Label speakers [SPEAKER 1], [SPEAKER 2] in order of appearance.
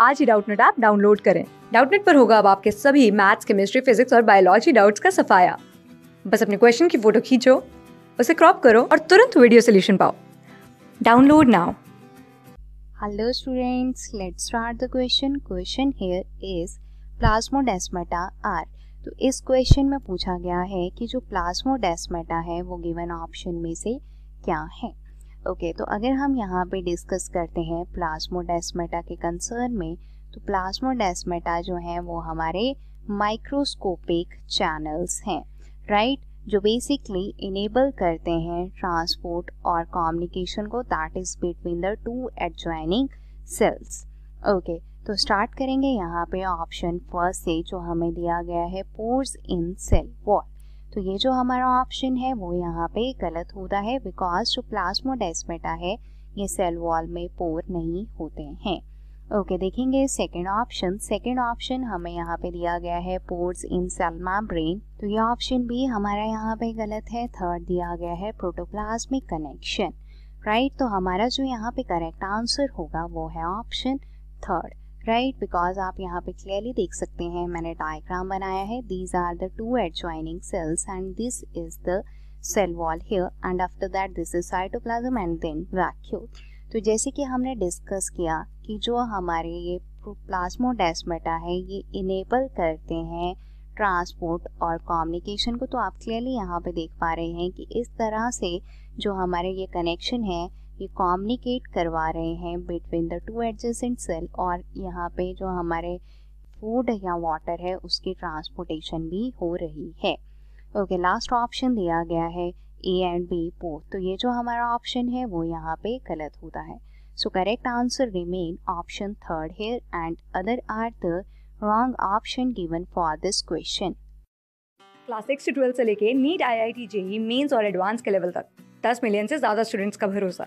[SPEAKER 1] आज ही Doubtnut app download करें डाउटनेट पर होगा अब आपके सभी मैथ्स केमिस्ट्री फिजिक्स और बायोलॉजी डाउट्स का सफाया बस अपने क्वेश्चन की फोटो खींचो उसे क्रॉप करो और तुरंत वीडियो सोल्यूशन पाओ download now
[SPEAKER 2] hello students let's start the question question here is plasmodesmata are तो इस क्वेश्चन में पूछा गया है कि जो प्लाज्मोडेस्मेटा है वो गिवन ऑप्शन में से क्या है ओके okay, तो अगर हम यहाँ पे डिस्कस करते हैं प्लाज्मोडेस्मेटा के कंसर्न में तो प्लाज्मोडेस्मेटा जो है वो हमारे माइक्रोस्कोपिक चैनल्स हैं राइट जो बेसिकली इनेबल करते हैं ट्रांसपोर्ट और कम्युनिकेशन को that is between the two adjoining cells okay तो स्टार्ट करेंगे यहाँ पे ऑप्शन फर्स्ट से जो हमें दिया गया है पोर्स इन सेल वॉल तो ये जो हमारा ऑप्शन है वो यहाँ पे गलत होता है बिकॉज जो डेस्मेटा है ये सेल वॉल में पोर नहीं होते हैं ओके okay, देखेंगे सेकेंड ऑप्शन सेकेंड ऑप्शन हमें यहाँ पे दिया गया है पोर्स इन सेल ब्रेन तो ये ऑप्शन भी हमारा यहाँ पे गलत है थर्ड दिया गया है प्रोटोप्लाज्मिक कनेक्शन राइट तो हमारा जो यहाँ पे करेक्ट आंसर होगा वो है ऑप्शन थर्ड राइट बिकॉज आप यहाँ पे क्लियरली देख सकते हैं मैंने डायग्राम बनाया है these are the two adjoining cells and this is the cell wall here and after that this is cytoplasm and then vacuole तो जैसे कि हमने डिस्कस किया कि जो हमारे ये प्लाज्मोडेस्मेटा है ये इनेबल करते हैं ट्रांसपोर्ट और कम्युनिकेशन को तो आप क्लियरली यहाँ पे देख पा रहे हैं कि इस तरह से जो हमारे ये कनेक्शन है ये कॉम्युनिकेट करवा रहे हैं between the two adjacent cell और यहाँ पे जो हमारे फूड या वाटर है उसकी ट्रांसपोर्टेशन भी हो रही है ओके लास्ट ऑप्शन दिया गया है ए एंड बी पोर्ट तो ये जो हमारा ऑप्शन है वो यहाँ पे गलत होता है so correct answer remain option third here and other are the wrong option given for this question
[SPEAKER 1] class six से ट्वेल्थ से लेके NEET I I T JEE mains और एडवांस के लेवल तक दस मिलियन से ज़्यादा स्टूडेंट्स का भरोसा